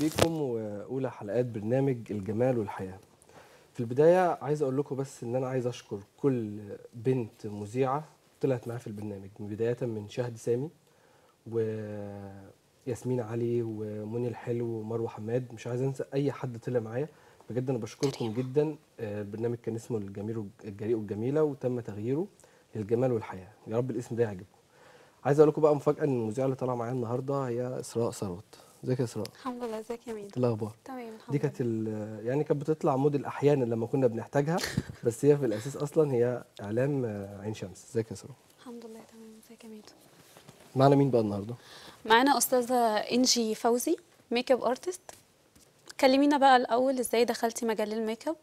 بيكم واولى حلقات برنامج الجمال والحياه في البدايه عايز اقول لكم بس ان انا عايز اشكر كل بنت مذيعه طلعت معايا في البرنامج بدايه من شهد سامي وياسمين علي ومنى الحلو ومروه حماد مش عايز انسى اي حد طلع معايا بجد انا بشكركم جدا البرنامج آه، كان اسمه الجميل الجريء والجميله وتم تغييره للجمال والحياه يا رب الاسم ده يعجبكم عايز اقول لكم بقى مفاجاه ان المذيعه اللي طالعه معايا النهارده هي اسراء ثروت ازيك يا اسراء الحمد لله ازيك يا ميدو إيه الاخبار تمام الحمد دي كانت يعني كانت بتطلع موديل احيانا لما كنا بنحتاجها بس هي في الاساس اصلا هي اعلام آه، عين شمس ازيك يا اسراء الحمد لله تمام ازيك يا ميدو معانا مين بقى النهارده معانا استاذه انجي فوزي ميك اب ارتست كلمينا بقى الاول ازاي دخلتي مجال الميك اب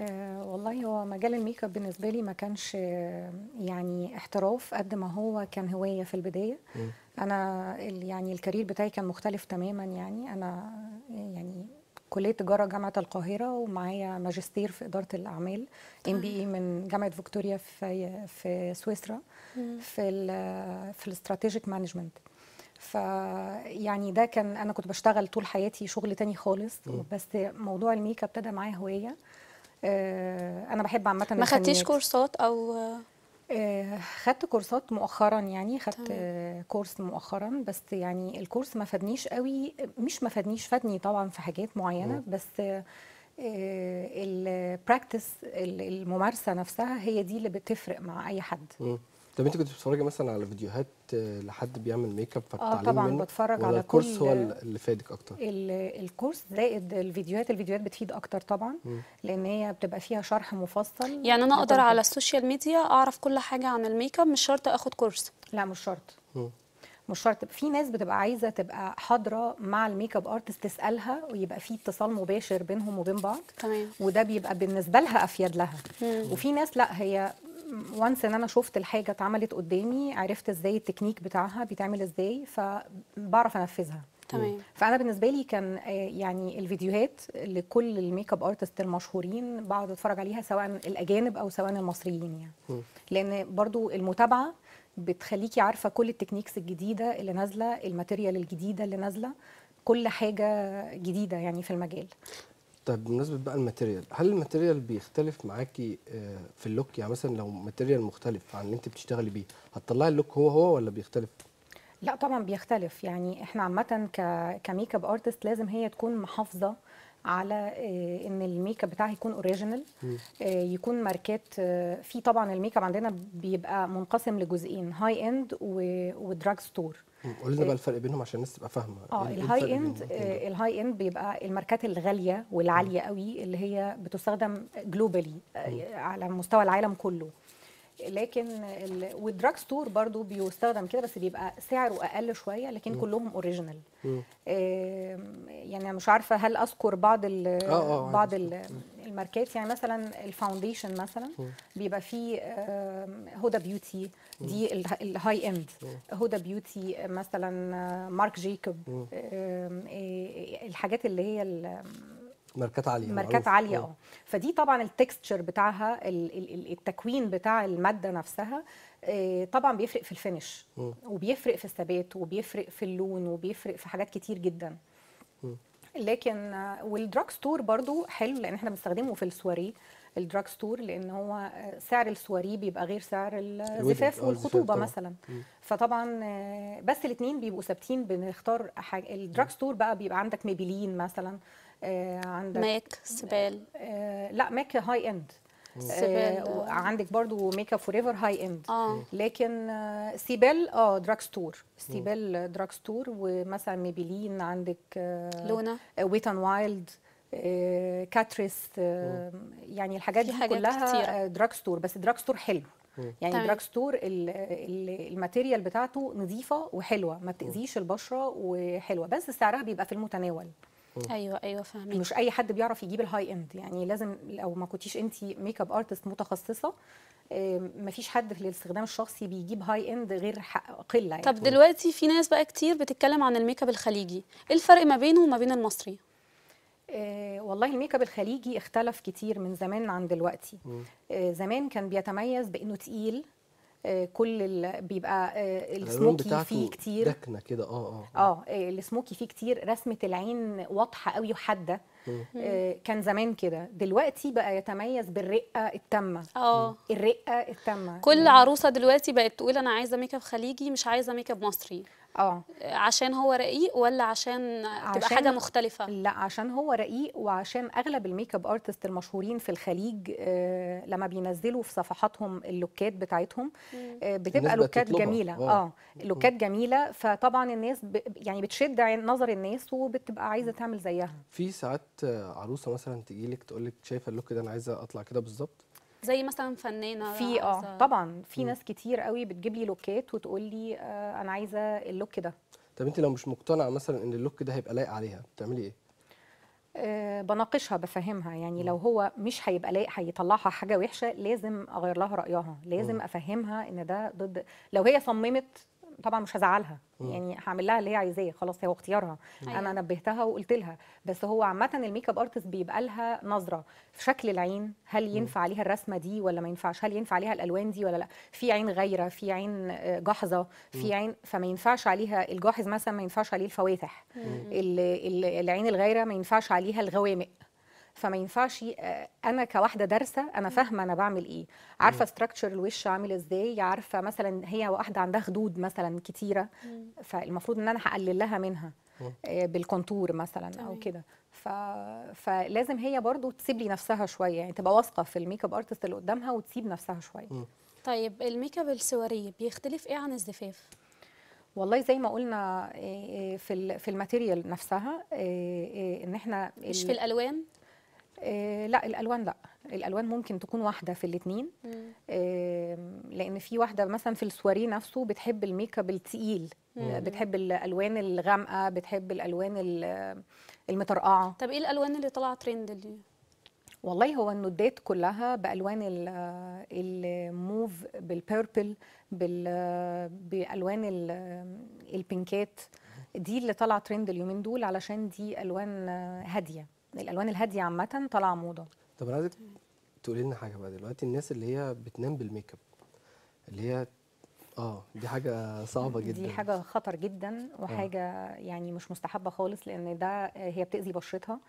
آه، والله هو مجال الميك اب بالنسبه لي ما كانش آه، يعني احتراف قد ما هو كان هوايه في البدايه م. انا يعني الكارير بتاعي كان مختلف تماما يعني انا آه، يعني كليه تجاره جامعه القاهره ومعايا ماجستير في اداره الاعمال ام بي اي من جامعه فيكتوريا في في سويسرا م. في الـ في الاستراتيجيك مانجمنت فيعني ده كان انا كنت بشتغل طول حياتي شغل تاني خالص م. بس موضوع الميك اب ابتدى معايا هوايه آه، انا بحب عامه ما خدتيش كورسات او آه، خدت كورسات مؤخرا يعني خدت كورس مؤخرا بس يعني الكورس ما فادنيش قوي مش ما فادنيش فادني طبعا في حاجات معينه بس آه، البراكتس الممارسه نفسها هي دي اللي بتفرق مع اي حد طب انت كنت بتتفرجي مثلا على فيديوهات آه، لحد بيعمل ميك اب فبتتعلمي اه طبعا منه بتفرج على الكورس هو اللي فادك اكتر الكورس زائد الفيديوهات الفيديوهات بتفيد اكتر طبعا م. لان هي بتبقى فيها شرح مفصل يعني انا اقدر على السوشيال ميديا اعرف كل حاجه عن الميك اب مش شرط اخد كورس لا مش شرط م. مش شرط في ناس بتبقى عايزه تبقى حاضره مع الميك اب ارتست تسالها ويبقى في اتصال مباشر بينهم وبين بعض تمام وده بيبقى بالنسبه لها افيد لها مم. وفي ناس لا هي وانس ان انا شفت الحاجه اتعملت قدامي عرفت ازاي التكنيك بتاعها بيتعمل ازاي فبعرف انفذها تمام فانا بالنسبه لي كان آه، يعني الفيديوهات لكل الميك اب ارتست المشهورين بقعد اتفرج عليها سواء الاجانب او سواء المصريين يعني م. لان برضو المتابعه بتخليكي عارفه كل التكنيكس الجديده اللي نازله الماتيريال الجديده اللي نازله كل حاجه جديده يعني في المجال طيب بمناسبه بقى الماتيريال هل الماتيريال بيختلف معاكي آه، في اللوك يعني مثلا لو ماتيريال مختلف عن اللي انت بتشتغلي بيه هتطلعي اللوك هو هو ولا بيختلف لا طبعا بيختلف يعني احنا عامه كميك اب ارتست لازم هي تكون محافظه على آه، ان الميك اب بتاعها يكون اوريجينال آه، يكون ماركات آه، في طبعا الميك اب عندنا بيبقى منقسم لجزئين هاي اند ودراج ستور قول لنا بقى الفرق بينهم عشان الناس تبقى فاهمه اه الهاي اند الهاي اند بيبقى الماركات الغاليه والعاليه قوي اللي هي بتستخدم جلوبالي على مستوى العالم كله لكن ال... والدراج ستور برضو بيستخدم كده بس بيبقى سعره اقل شويه لكن م. كلهم اوريجينال يعني مش عارفه هل اذكر بعض ال آه آه بعض ال الماركات يعني مثلا الفاونديشن مثلا م. بيبقى فيه هدى بيوتي دي الهاي اند هدى بيوتي مثلا آه، مارك جيكوب آه، آه، الحاجات اللي هي ماركات عاليه ماركات عاليه اه فدي طبعا التكستشر بتاعها التكوين بتاع الماده نفسها آه، طبعا بيفرق في الفينش وبيفرق في الثبات وبيفرق في اللون وبيفرق في حاجات كتير جدا لكن آه، والدراج ستور برضو حلو لان احنا بنستخدمه في السواري الدراج ستور لان هو آه، سعر السواري بيبقى غير سعر آه، الزفاف والخطوبه طبعا. مثلا فطبعا آه، بس الاثنين بيبقوا ثابتين بنختار حاجه الدراج ستور بقى بيبقى عندك ميبيلين مثلا عندك ماك سبال لا ماك هاي اند آه عندك برضو ميك اب فور ايفر هاي اند آه. لكن آه سيبل اه دراج ستور سيبل دراج ستور ومثلا ميبيلين عندك آه لونا آه ويت اند وايلد آه، كاتريس آه، يعني الحاجات دي كلها دراج آه، ستور بس دراج ستور حلو يعني طيب. دراج ستور الماتيريال بتاعته نظيفه وحلوه ما بتاذيش البشره وحلوه بس سعرها بيبقى في المتناول ايوه ايوه فاهمين مش اي حد بيعرف يجيب الهاي اند يعني لازم لو ما كنتيش انت ميك اب ارتست متخصصه مفيش حد في الاستخدام الشخصي بيجيب هاي اند غير قله يعني. طب دلوقتي في ناس بقى كتير بتتكلم عن الميك اب الخليجي ايه الفرق ما بينه وما بين المصري آه، والله الميك اب الخليجي اختلف كتير من زمان عن دلوقتي آه، زمان كان بيتميز بانه تقيل آه، كل ال... بيبقى السموكي فيه كتير دكنه كده اه اه اه السموكي فيه كتير رسمه العين واضحه قوي وحاده كان زمان كده دلوقتي بقى يتميز بالرقه التامه اه الرقه التامه كل يعني عروسه دلوقتي بقت تقول انا عايزه ميك اب خليجي مش عايزه ميك اب مصري اه عشان هو رقيق ولا عشان, عشان تبقى حاجه مختلفه لا عشان هو رقيق وعشان اغلب الميك اب ارتست المشهورين في الخليج آه لما بينزلوا في صفحاتهم اللوكات بتاعتهم آه بتبقى لوكات جميله اه, آه، لوكات جميله فطبعا الناس ب يعني بتشد نظر الناس وبتبقى عايزه تعمل زيها في ساعات عروسه مثلا تجي لك تقول لك شايفه اللوك ده انا عايزه اطلع كده بالظبط زي مثلا فنانه في اه طبعا في ناس كتير قوي بتجيب لي لوكات وتقول لي آه انا عايزه اللوك ده طب انت لو مش مقتنعه مثلا ان اللوك ده هيبقى لايق عليها بتعملي ايه أه بناقشها بفهمها يعني م. لو هو مش هيبقى لايق هيطلعها حاجه وحشه لازم اغير لها رايها لازم م. افهمها ان ده ضد لو هي صممت طبعا مش هزعلها يعني هعمل لها اللي هي عايزاه خلاص هو اختيارها مم. أيوة. انا نبهتها وقلت لها بس هو عامه الميك اب ارتست بيبقى لها نظره في شكل العين هل ينفع عليها الرسمه دي ولا ما ينفعش هل ينفع عليها الالوان دي ولا لا في عين غايره في عين آه، جاحظه في عين فما ينفعش عليها الجاحظ مثلا ما ينفعش عليه الفواتح العين الغايره ما ينفعش عليها الغوامق فما ينفعش آه، انا كواحده دارسه انا فاهمه انا بعمل ايه عارفه ستراكشر الوش عامل ازاي عارفه مثلا هي واحده عندها خدود مثلا كتيره فالمفروض ان انا هقلل لها منها آه، بالكونتور مثلا او كده ف... فلازم هي برضو تسيب لي نفسها شويه يعني تبقى واثقه في الميك اب ارتست اللي قدامها وتسيب نفسها شويه طيب الميك اب السواريه بيختلف ايه عن الزفاف والله زي ما قلنا آه، في في الماتيريال نفسها ان احنا مش في الالوان آه، لا الالوان لا الالوان ممكن تكون واحده في الاثنين لان في واحده مثلا في السواري نفسه بتحب الميك اب الثقيل بتحب الالوان الغامقه بتحب الالوان المطرقعه طب ايه الالوان اللي طالعه ترند دي والله هو النودات كلها بالوان الموف بالبيربل بالوان البينكات دي اللي طالعه ترند اليومين دول علشان دي الوان هاديه الالوان الهاديه عامه طالعه موضه طب عايزك تقولي لنا حاجه بقى دلوقتي الناس اللي هي بتنام بالميك اب اللي هي اه دي حاجه صعبه جدا دي حاجه خطر جدا وحاجه آه. يعني مش مستحبه خالص لان ده هي بتاذي بشرتها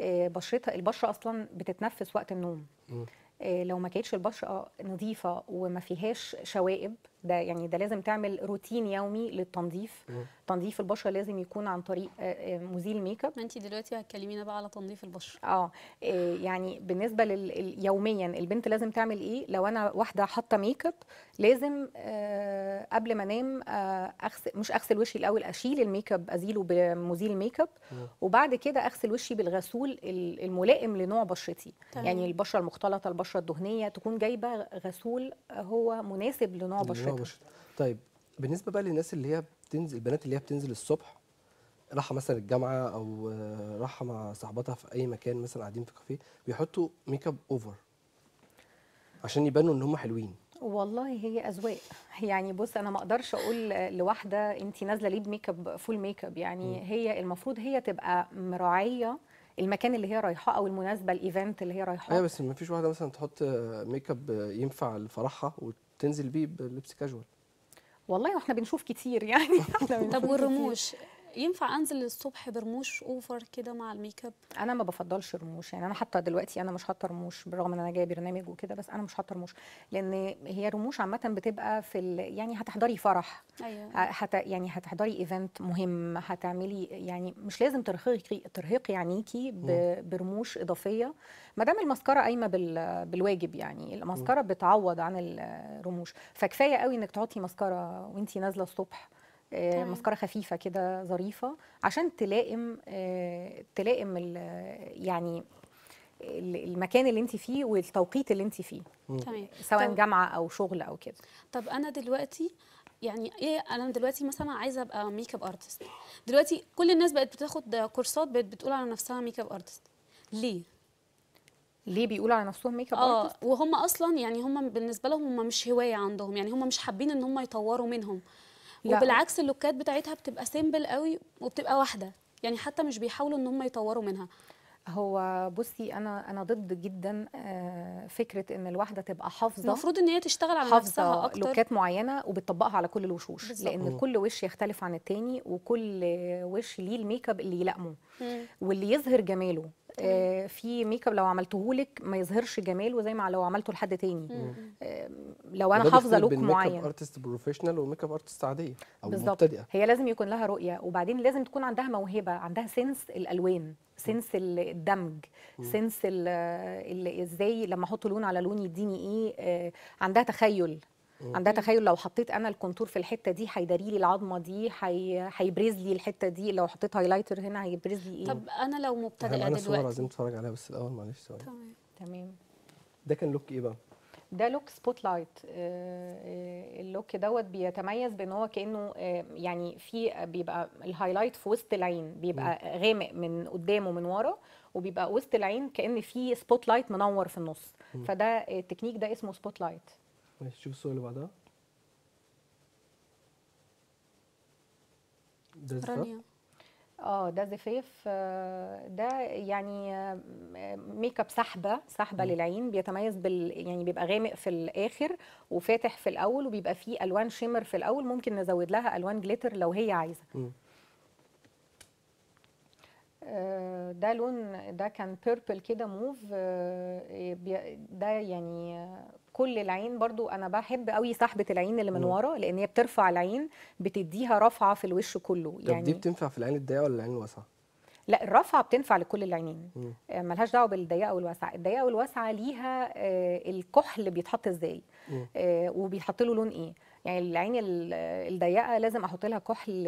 آه، بشرتها البشره اصلا بتتنفس وقت النوم م. آه، لو ما كانتش البشره نظيفه وما فيهاش شوائب ده يعني ده لازم تعمل روتين يومي للتنظيف مم. تنظيف البشره لازم يكون عن طريق آه، آه، مزيل ميك اب انت دلوقتي هتكلمينا بقى على تنظيف البشره اه, آه، يعني بالنسبه لل... يوميا البنت لازم تعمل ايه لو انا واحده حاطه ميك اب لازم آه قبل ما انام آه أغسل مش اغسل وشي الاول اشيل الميك اب ازيله بمزيل ميك اب وبعد كده اغسل وشي بالغسول الملائم لنوع بشرتي طيب. يعني البشره المختلطه البشره الدهنيه تكون جايبه غسول هو مناسب لنوع بشرتي أه، بشرة طيب بالنسبه بقى للناس اللي هي بتنزل البنات اللي هي بتنزل الصبح رايحه مثلا الجامعه او آه، رايحه مع صاحبتها في اي مكان مثلا قاعدين في كافيه بيحطوا ميك اب اوفر عشان يبانوا ان هم حلوين والله هي اذواق يعني بص انا ما اقدرش اقول لواحده انت نازله ليه بميك اب فول ميك اب يعني م. هي المفروض هي تبقى مراعيه المكان اللي هي رايحاه او المناسبه الايفنت اللي هي رايحاه ايوه بس ما فيش واحده مثلا تحط ميك آه، اب ينفع لفرحها تنزل بيه بلبس كاجوال والله احنا بنشوف كتير يعني احنا طب والرموش ينفع انزل الصبح برموش اوفر كده مع الميك اب انا ما بفضلش رموش يعني انا حتى دلوقتي انا مش حاطه رموش بالرغم ان انا جايه برنامج وكده بس انا مش حاطه رموش لان هي رموش عامه بتبقى في ال... يعني هتحضري فرح ايوه هت... يعني هتحضري ايفنت مهم هتعملي يعني مش لازم ترهقي ترهقي عينيكي ب... برموش اضافيه ما دام المسكره قايمه بال... بالواجب يعني المسكره بتعوض عن الرموش فكفايه قوي انك تحطي مسكره وانت نازله الصبح آه، مسكره خفيفه كده ظريفه عشان تلائم آه، تلائم يعني المكان اللي انت فيه والتوقيت اللي انت فيه تمام سواء طب جامعه او شغل او كده طب انا دلوقتي يعني ايه انا دلوقتي مثلا عايزه ابقى ميك اب ارتست دلوقتي كل الناس بقت بتاخد كورسات بقت بتقول على نفسها ميك اب ارتست ليه ليه بيقولوا على نفسهم ميك اب اه وهم اصلا يعني هم بالنسبه لهم هم مش هوايه عندهم يعني هم مش حابين ان هم يطوروا منهم لا. وبالعكس اللوكات بتاعتها بتبقى سيمبل قوي وبتبقى واحده يعني حتى مش بيحاولوا ان هم يطوروا منها هو بصي انا انا ضد جدا فكره ان الواحده تبقى حافظه المفروض ان هي تشتغل على نفسها اكتر لوكات معينه وبتطبقها على كل الوشوش بالزبط. لان كل وش يختلف عن التاني وكل وش ليه الميك اب اللي يلائمه واللي يظهر جماله في ميك اب لو عملته لك ما يظهرش جماله زي ما لو عملته لحد تاني لو انا حافظه لوك معين ميك اب ارتست بروفيشنال وميك اب ارتست عاديه او بالزبط. مبتدئه هي لازم يكون لها رؤيه وبعدين لازم تكون عندها موهبه عندها سنس الالوان سنس الدمج سنس ازاي لما احط لون على لون يديني ايه آه، عندها تخيل عندها تخيل لو حطيت انا الكونتور في الحته دي هيداري لي العظمه دي هيبرز لي الحته دي لو حطيت هايلايتر هنا هيبرز لي ايه طب انا لو مبتدئه دلوقتي انا صوره عايزين نتفرج عليها بس الاول معلش تمام تمام ده كان لوك ايه بقى ده لوك سبوت لايت اللوك دوت بيتميز بان هو كانه آه، يعني في بيبقى الهايلايت في وسط العين بيبقى غامق من قدام ومن ورا وبيبقى وسط العين كان في سبوت لايت منور في النص فده التكنيك آه، ده اسمه سبوت لايت ماشي شوف السؤال اللي بعدها ده اه ده زفاف آه، ده يعني ميك اب سحبه سحبه للعين بيتميز بال يعني بيبقى غامق في الاخر وفاتح في الاول وبيبقى فيه الوان شيمر في الاول ممكن نزود لها الوان جليتر لو هي عايزه ده لون ده كان بيربل كده موف آه، آه، ده يعني آه، كل العين برضو انا بحب قوي سحبه العين اللي من ورا لان هي بترفع العين بتديها رفعه في الوش كله طب يعني دي بتنفع في العين الضيقه ولا العين الواسعه لا الرفعه بتنفع لكل العينين ملهاش دعوه بالضيقه والواسعه الضيقه والواسعه ليها الكحل بيتحط ازاي وبيتحط له لون ايه يعني العين الضيقه لازم احط لها كحل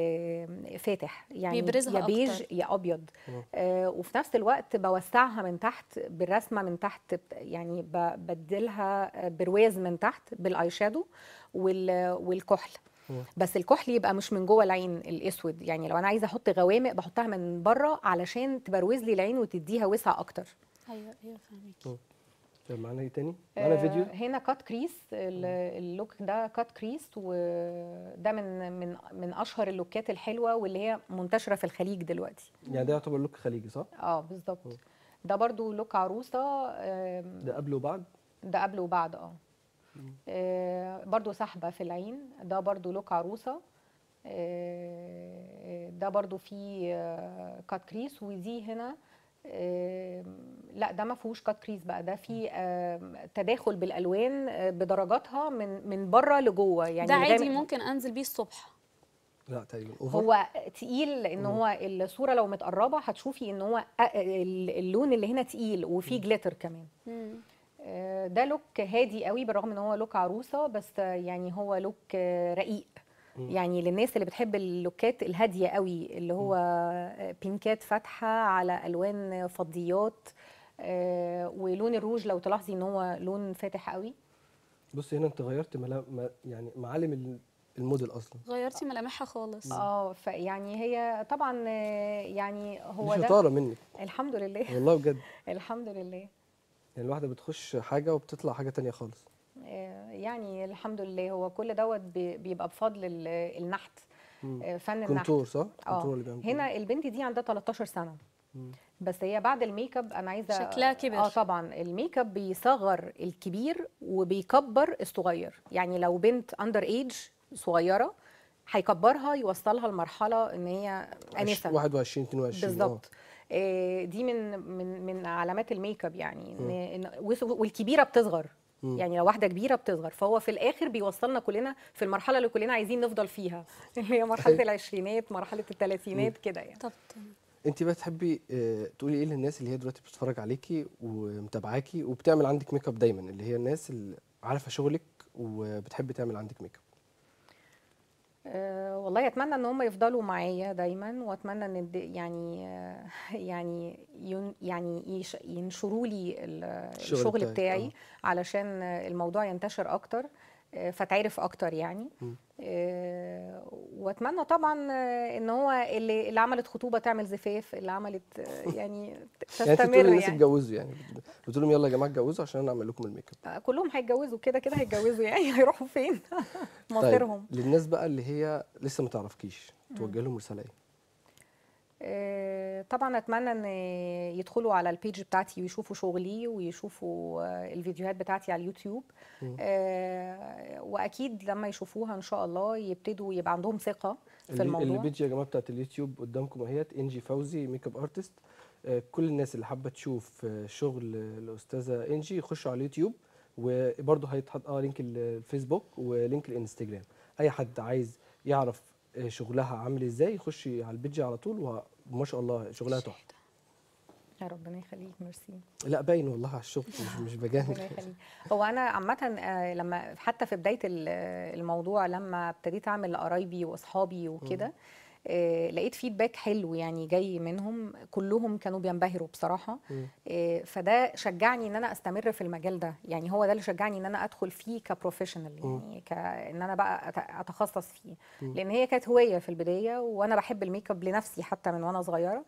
فاتح يعني يبرزها يا بيج يا ابيض آه وفي نفس الوقت بوسعها من تحت بالرسمه من تحت يعني ببدلها آه، برواز من تحت بالاي شادو والكحل بس الكحل يبقى مش من جوه العين الاسود يعني لو انا عايزه احط غوامق بحطها من بره علشان تبروز لي العين وتديها وسع اكتر ايوه ايوه فاهمك طب آه، معانا ايه تاني؟ آه، معانا فيديو؟ هنا كات كريس اللوك ده كات كريس وده من من من اشهر اللوكات الحلوه واللي هي منتشره في الخليج دلوقتي يعني ده يعتبر لوك خليجي صح؟ اه بالظبط آه. ده برضو لوك عروسه ده قبل وبعد؟ ده قبل وبعد اه برضو سحبة في العين ده برضو لوك عروسة ده برضو فيه كات كريس ودي هنا لا ده ما فيهوش كات كريز بقى ده في تداخل بالالوان آه، بدرجاتها من من بره لجوه يعني ده عادي ممكن انزل بيه الصبح لا تقريبا هو تقيل لان هو الصوره لو متقربه هتشوفي ان هو اللون اللي هنا تقيل وفيه جليتر كمان آه، ده لوك هادي قوي بالرغم ان هو لوك عروسه بس يعني هو لوك آه، رقيق يعني للناس اللي بتحب اللوكات الهاديه قوي اللي هو بينكات فاتحه على الوان فضيات آه، ولون الروج لو تلاحظي ان هو لون فاتح قوي بصي هنا انت غيرت ملام يعني معالم الموديل اصلا غيرتي ملامحها خالص اه فيعني هي طبعا آه، يعني هو دي شطاره منك الحمد لله والله بجد الحمد لله يعني الواحده بتخش حاجه وبتطلع حاجه تانية خالص آه، يعني الحمد لله هو كل دوت بيبقى بفضل النحت آه، فن النحت كنتور صح؟ آه. كنتور اللي بيعمل هنا البنت دي عندها 13 سنه بس هي بعد الميك اب انا عايزه شكلها كبير اه طبعا الميك اب بيصغر الكبير وبيكبر الصغير يعني لو بنت اندر ايج صغيره هيكبرها يوصلها لمرحله ان هي انسه 21 22 بالظبط دي من من من علامات الميك اب يعني إن والكبيره بتصغر يعني لو واحده كبيره بتصغر فهو في الاخر بيوصلنا كلنا في المرحله اللي كلنا عايزين نفضل فيها اللي هي مرحله العشرينات مرحله الثلاثينات كده يعني طب انت بقى تحبي آه، تقولي ايه للناس اللي هي دلوقتي بتتفرج عليكي ومتابعاكي وبتعمل عندك ميك اب دايما اللي هي الناس اللي عارفه شغلك وبتحب تعمل عندك ميك اب آه، والله اتمنى ان هم يفضلوا معايا دايما واتمنى ان يعني آه، يعني يعني ينشروا لي الشغل بتاعي آه. علشان الموضوع ينتشر اكتر فتعرف اكتر يعني م. آه، واتمنى طبعا آه، ان هو اللي اللي عملت خطوبه تعمل زفاف اللي عملت آه، يعني, يعني تستمر يعني للناس اتجوزوا يعني قلت لهم يلا يا جماعه اتجوزوا عشان انا اعمل لكم الميك اب كلهم هيتجوزوا كده كده هيتجوزوا يعني هيروحوا فين طيب، مصيرهم طيب للناس بقى اللي هي لسه ما تعرفكيش توجه لهم رساله ايه آه، طبعا اتمنى ان يدخلوا على البيج بتاعتي ويشوفوا شغلي ويشوفوا آه، الفيديوهات بتاعتي على اليوتيوب آه، واكيد لما يشوفوها ان شاء الله يبتدوا يبقى عندهم ثقه في الموضوع البيج يا جماعه بتاعت اليوتيوب قدامكم اهيت انجي فوزي ميك اب ارتست كل الناس اللي حابه تشوف شغل الاستاذه انجي يخشوا على اليوتيوب وبرده هيتحط اه لينك الفيسبوك ولينك الانستجرام اي حد عايز يعرف شغلها عامل ازاي خشي على البيج على طول وما شاء الله شغلها تحفه يا ربنا يخليك ميرسي لا باين والله على الشغل مش مش بجانب هو انا عامه آه، لما حتى في بدايه الموضوع لما ابتديت اعمل لقرايبي واصحابي وكده آه، لقيت فيدباك حلو يعني جاي منهم كلهم كانوا بينبهروا بصراحه آه، فده شجعني ان انا استمر في المجال ده يعني هو ده اللي شجعني ان انا ادخل فيه كبروفيشنال يعني كان انا بقى اتخصص فيه لان هي كانت هوايه في البدايه وانا بحب الميك اب لنفسي حتى من وانا صغيره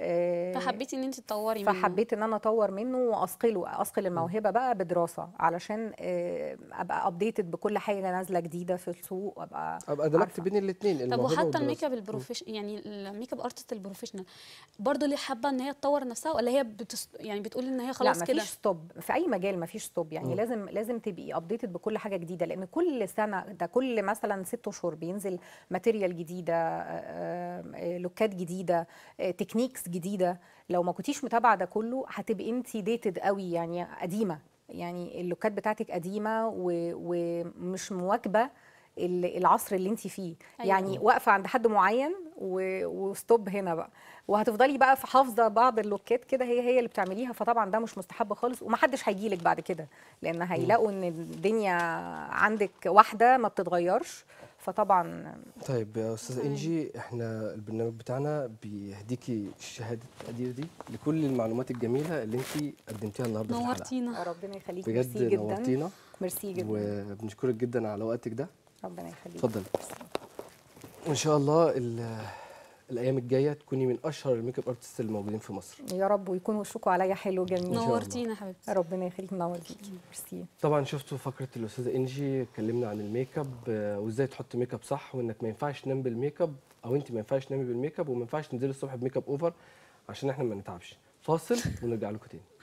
آه، فحبيتي ان انت تطوري منه فحبيت ان انا اطور منه واثقله اثقل الموهبه بقى بدراسه علشان آه، ابقى ابديتد بكل حاجه نازله جديده في السوق ابقى ابقى دمجت بين الاثنين طب وحتى الميك اب البروفيشنال يعني الميك اب ارتست البروفيشنال برضه اللي حابه ان هي تطور نفسها ولا هي بتس يعني بتقول ان هي خلاص كده لا مفيش ستوب في اي مجال مفيش ستوب يعني م. لازم لازم تبقي ابديتد بكل حاجه جديده لان كل سنه ده كل مثلا ست اشهر بينزل ماتيريال جديده لوكات آه، جديده تكنيكس جديده لو ما كنتيش متابعه ده كله هتبقي انت ديتد قوي يعني قديمه يعني اللوكات بتاعتك قديمه ومش مواكبه العصر اللي انت فيه أيوة. يعني واقفه عند حد معين و... وستوب هنا بقى وهتفضلي بقى في حافظه بعض اللوكات كده هي هي اللي بتعمليها فطبعا ده مش مستحب خالص ومحدش هيجي لك بعد كده لان هيلاقوا ان الدنيا عندك واحده ما بتتغيرش فطبعا طيب يا استاذه انجي احنا البرنامج بتاعنا بيهديكي شهاده التقدير دي لكل المعلومات الجميله اللي انت قدمتيها النهارده نورتينا ربنا يخليكي بجد ميرسي نورتينا ميرسي جدا وبنشكرك جدا على وقتك ده ربنا يخليك اتفضلي وان شاء الله الايام الجايه تكوني من اشهر الميك اب ارتست اللي موجودين في مصر يا رب ويكون وشكوا عليا حلو جميل نورتينا يا حبيبتي ربنا يخليك منور فيكي ميرسي طبعا شفتوا فقره الاستاذه انجي اتكلمنا عن الميك اب آه، وازاي تحط ميك اب صح وانك ما ينفعش تنام بالميك اب او انت ما ينفعش تنامي بالميك اب وما ينفعش تنزلي الصبح بميك اب اوفر عشان احنا ما نتعبش فاصل ونرجع لكم تاني